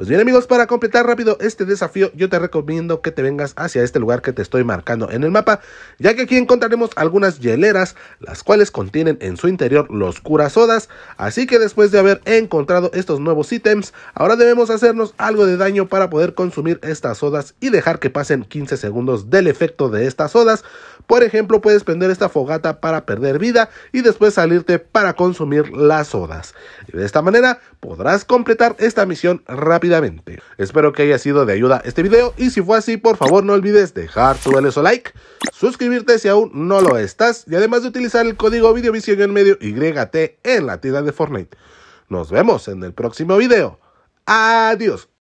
Pues bien amigos, para completar rápido este desafío, yo te recomiendo que te vengas hacia este lugar que te estoy marcando en el mapa, ya que aquí encontraremos algunas hieleras, las cuales contienen en su interior los curasodas así que después de haber encontrado estos nuevos ítems, ahora debemos hacernos algo de daño para poder consumir estas sodas y dejar que pasen 15 segundos del efecto de estas sodas, por ejemplo puedes prender esta fogata para perder vida y después salirte para consumir las sodas, de esta manera podrás completar esta misión rápido Espero que haya sido de ayuda este video y si fue así, por favor no olvides dejar tu valioso like, suscribirte si aún no lo estás y además de utilizar el código VideoVisión en medio YT en la tienda de Fortnite. Nos vemos en el próximo video. Adiós.